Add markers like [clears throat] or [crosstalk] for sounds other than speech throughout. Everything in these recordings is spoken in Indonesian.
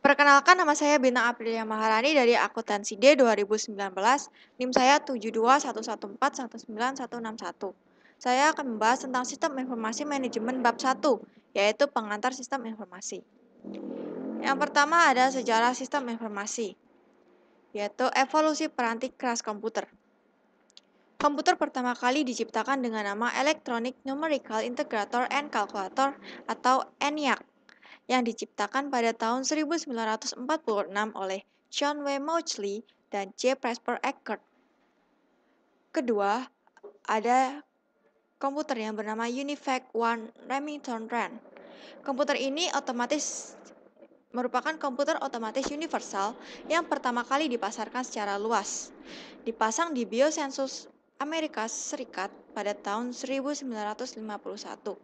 Perkenalkan nama saya Bintang Aprilia Maharani dari Akuntansi D 2019, NIM saya 721141961. Saya akan membahas tentang sistem informasi manajemen bab 1, yaitu pengantar sistem informasi. Yang pertama ada sejarah sistem informasi, yaitu evolusi peranti keras komputer. Komputer pertama kali diciptakan dengan nama Electronic Numerical Integrator and Calculator atau ENIAC yang diciptakan pada tahun 1946 oleh John W. Mauchly dan J. Presper Eckert. Kedua, ada komputer yang bernama Unifac One Remington Rand. Komputer ini otomatis merupakan komputer otomatis universal yang pertama kali dipasarkan secara luas. Dipasang di Biosensus Amerika Serikat pada tahun 1951.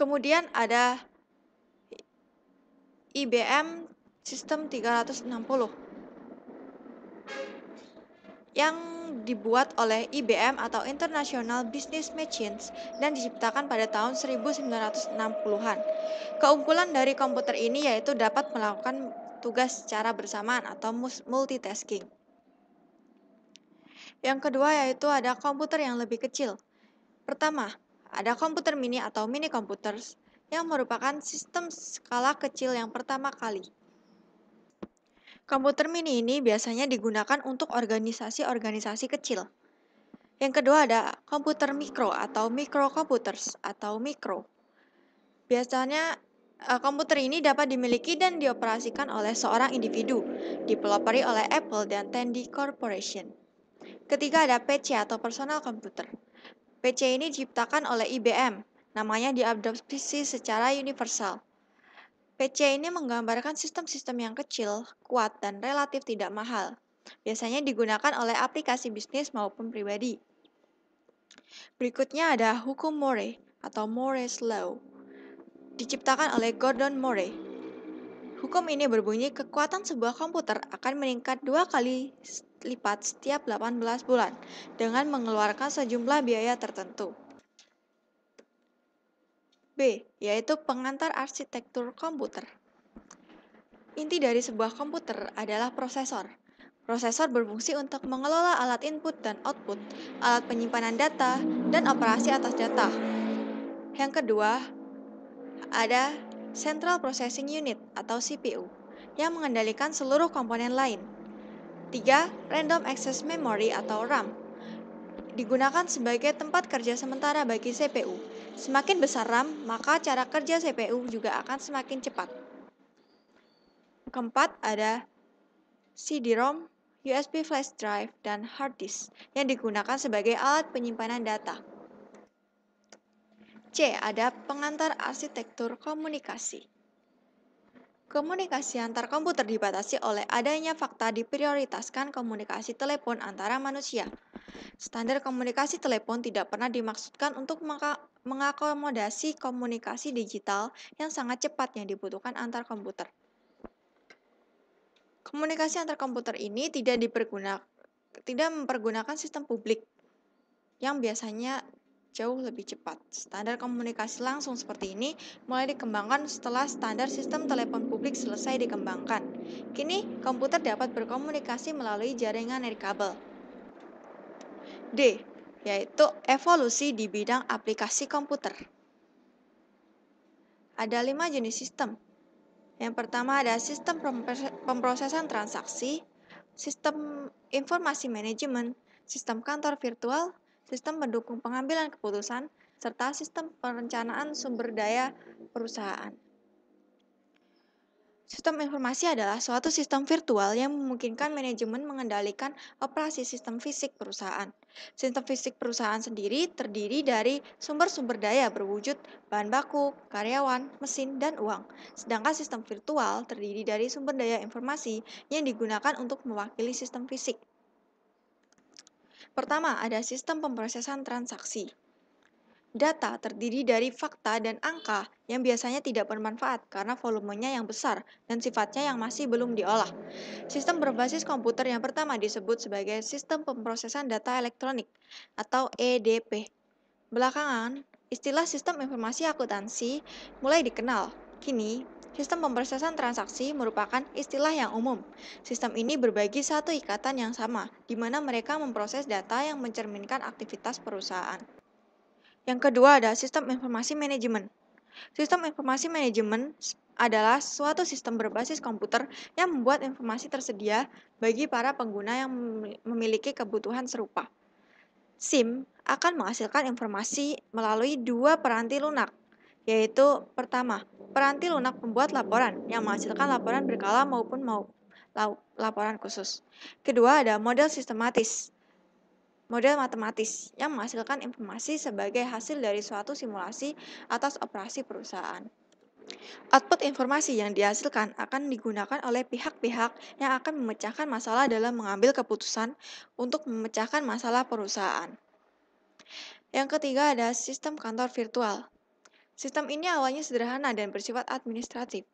Kemudian ada IBM System 360 yang dibuat oleh IBM atau International Business Machines dan diciptakan pada tahun 1960-an. Keunggulan dari komputer ini yaitu dapat melakukan tugas secara bersamaan atau multitasking. Yang kedua yaitu ada komputer yang lebih kecil. Pertama, ada komputer mini atau mini computers yang merupakan sistem skala kecil yang pertama kali. Komputer mini ini biasanya digunakan untuk organisasi-organisasi kecil. Yang kedua ada komputer mikro atau microcomputers atau mikro. Biasanya eh, komputer ini dapat dimiliki dan dioperasikan oleh seorang individu, dipelopori oleh Apple dan Tandy Corporation. Ketiga ada PC atau personal computer. PC ini diciptakan oleh IBM, namanya diadopsi secara universal. PC ini menggambarkan sistem-sistem yang kecil, kuat, dan relatif tidak mahal. Biasanya digunakan oleh aplikasi bisnis maupun pribadi. Berikutnya ada hukum Moore atau Moore's Law. Diciptakan oleh Gordon Moore. Hukum ini berbunyi kekuatan sebuah komputer akan meningkat dua kali lipat setiap 18 bulan dengan mengeluarkan sejumlah biaya tertentu. B. Yaitu pengantar arsitektur komputer. Inti dari sebuah komputer adalah prosesor. Prosesor berfungsi untuk mengelola alat input dan output, alat penyimpanan data, dan operasi atas data. Yang kedua, ada Central Processing Unit atau CPU yang mengendalikan seluruh komponen lain. 3. Random Access Memory atau RAM digunakan sebagai tempat kerja sementara bagi CPU. Semakin besar RAM, maka cara kerja CPU juga akan semakin cepat. Keempat, ada CD-ROM, USB flash drive, dan hard disk yang digunakan sebagai alat penyimpanan data. C. Ada pengantar arsitektur komunikasi. Komunikasi antar komputer dibatasi oleh adanya fakta diprioritaskan komunikasi telepon antara manusia. Standar komunikasi telepon tidak pernah dimaksudkan untuk mengakomodasi komunikasi digital yang sangat cepat yang dibutuhkan antar komputer. Komunikasi antar komputer ini tidak tidak mempergunakan sistem publik yang biasanya jauh lebih cepat. Standar komunikasi langsung seperti ini mulai dikembangkan setelah standar sistem telepon publik selesai dikembangkan. Kini, komputer dapat berkomunikasi melalui jaringan dari kabel. D. Yaitu evolusi di bidang aplikasi komputer. Ada lima jenis sistem. Yang pertama ada sistem pemprosesan transaksi, sistem informasi manajemen, sistem kantor virtual, sistem pendukung pengambilan keputusan, serta sistem perencanaan sumber daya perusahaan. Sistem informasi adalah suatu sistem virtual yang memungkinkan manajemen mengendalikan operasi sistem fisik perusahaan. Sistem fisik perusahaan sendiri terdiri dari sumber-sumber daya berwujud bahan baku, karyawan, mesin, dan uang. Sedangkan sistem virtual terdiri dari sumber daya informasi yang digunakan untuk mewakili sistem fisik. Pertama, ada sistem pemrosesan transaksi. Data terdiri dari fakta dan angka yang biasanya tidak bermanfaat karena volumenya yang besar dan sifatnya yang masih belum diolah. Sistem berbasis komputer yang pertama disebut sebagai Sistem Pemrosesan Data Elektronik atau EDP. Belakangan, istilah sistem informasi akuntansi mulai dikenal. Kini, Sistem pemrosesan transaksi merupakan istilah yang umum. Sistem ini berbagi satu ikatan yang sama, di mana mereka memproses data yang mencerminkan aktivitas perusahaan. Yang kedua ada sistem informasi manajemen. Sistem informasi manajemen adalah suatu sistem berbasis komputer yang membuat informasi tersedia bagi para pengguna yang memiliki kebutuhan serupa. SIM akan menghasilkan informasi melalui dua peranti lunak, yaitu pertama, peranti lunak pembuat laporan yang menghasilkan laporan berkala maupun mau laporan khusus. Kedua ada model sistematis, model matematis yang menghasilkan informasi sebagai hasil dari suatu simulasi atas operasi perusahaan. Output informasi yang dihasilkan akan digunakan oleh pihak-pihak yang akan memecahkan masalah dalam mengambil keputusan untuk memecahkan masalah perusahaan. Yang ketiga ada sistem kantor virtual. Sistem ini awalnya sederhana dan bersifat administratif.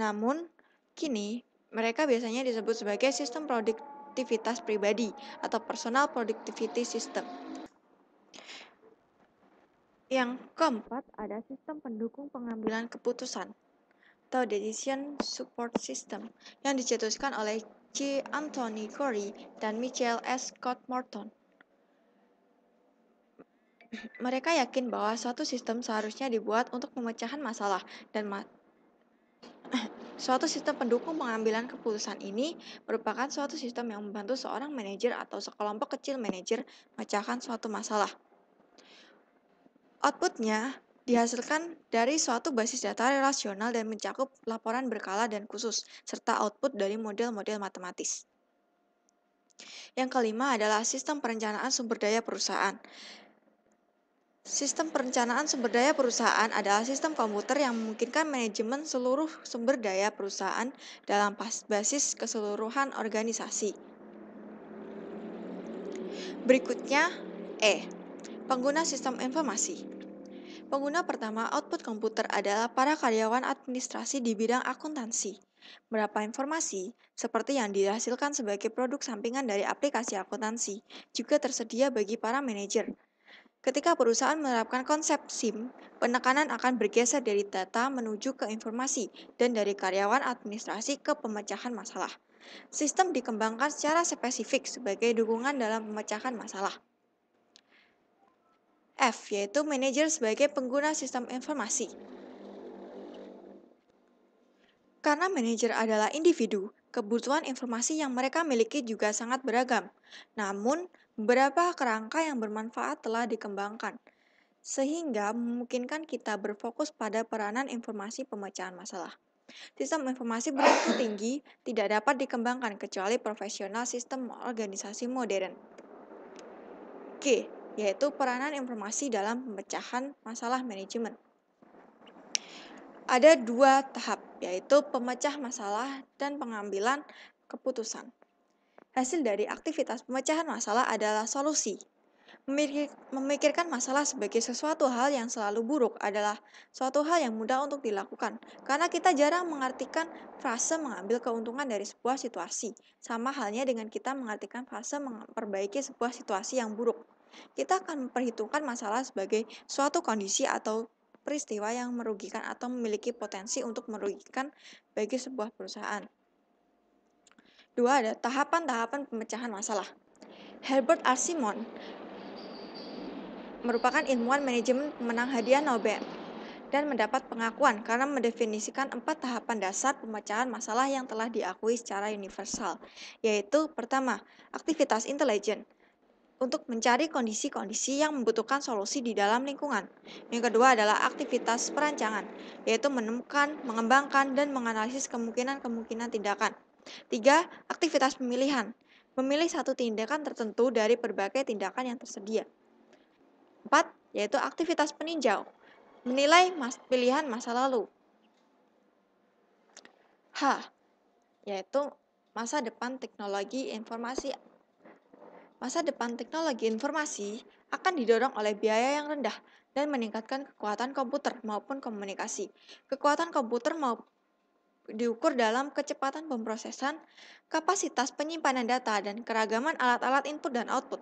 Namun, kini mereka biasanya disebut sebagai sistem produktivitas pribadi atau personal productivity system. Yang keempat ada sistem pendukung pengambilan keputusan atau decision support system yang dicetuskan oleh C. Anthony Corey dan Michael S. Scott Morton mereka yakin bahwa suatu sistem seharusnya dibuat untuk pemecahan masalah dan ma [clears throat] suatu sistem pendukung pengambilan keputusan ini merupakan suatu sistem yang membantu seorang manajer atau sekelompok kecil manajer memecahkan suatu masalah. Outputnya dihasilkan dari suatu basis data relasional dan mencakup laporan berkala dan khusus, serta output dari model-model matematis. Yang kelima adalah sistem perencanaan sumber daya perusahaan. Sistem perencanaan sumber daya perusahaan adalah sistem komputer yang memungkinkan manajemen seluruh sumber daya perusahaan dalam basis keseluruhan organisasi. Berikutnya, E. Pengguna sistem informasi. Pengguna pertama output komputer adalah para karyawan administrasi di bidang akuntansi. Berapa informasi, seperti yang dihasilkan sebagai produk sampingan dari aplikasi akuntansi, juga tersedia bagi para manajer, Ketika perusahaan menerapkan konsep SIM, penekanan akan bergeser dari data menuju ke informasi dan dari karyawan administrasi ke pemecahan masalah. Sistem dikembangkan secara spesifik sebagai dukungan dalam pemecahan masalah. F yaitu manajer sebagai pengguna sistem informasi. Karena manajer adalah individu, kebutuhan informasi yang mereka miliki juga sangat beragam. Namun, Beberapa kerangka yang bermanfaat telah dikembangkan, sehingga memungkinkan kita berfokus pada peranan informasi pemecahan masalah. Sistem informasi berisiko tinggi tidak dapat dikembangkan kecuali profesional sistem organisasi modern. K, Yaitu peranan informasi dalam pemecahan masalah manajemen. Ada dua tahap, yaitu pemecah masalah dan pengambilan keputusan. Hasil dari aktivitas pemecahan masalah adalah solusi. Memikirkan masalah sebagai sesuatu hal yang selalu buruk adalah suatu hal yang mudah untuk dilakukan, karena kita jarang mengartikan frase mengambil keuntungan dari sebuah situasi, sama halnya dengan kita mengartikan frase memperbaiki sebuah situasi yang buruk. Kita akan memperhitungkan masalah sebagai suatu kondisi atau peristiwa yang merugikan atau memiliki potensi untuk merugikan bagi sebuah perusahaan. Dua, ada tahapan-tahapan pemecahan masalah. Herbert R. Simon merupakan ilmuwan manajemen pemenang hadiah Nobel dan mendapat pengakuan karena mendefinisikan empat tahapan dasar pemecahan masalah yang telah diakui secara universal, yaitu pertama, aktivitas intelijen untuk mencari kondisi-kondisi yang membutuhkan solusi di dalam lingkungan. Yang kedua adalah aktivitas perancangan, yaitu menemukan, mengembangkan, dan menganalisis kemungkinan-kemungkinan tindakan. Tiga, aktivitas pemilihan. Memilih satu tindakan tertentu dari berbagai tindakan yang tersedia. Empat, yaitu aktivitas peninjau. Menilai mas pilihan masa lalu. H, yaitu masa depan teknologi informasi. Masa depan teknologi informasi akan didorong oleh biaya yang rendah dan meningkatkan kekuatan komputer maupun komunikasi. Kekuatan komputer maupun diukur dalam kecepatan pemrosesan, kapasitas penyimpanan data, dan keragaman alat-alat input dan output.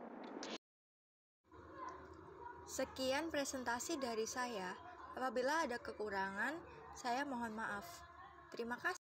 Sekian presentasi dari saya. Apabila ada kekurangan, saya mohon maaf. Terima kasih.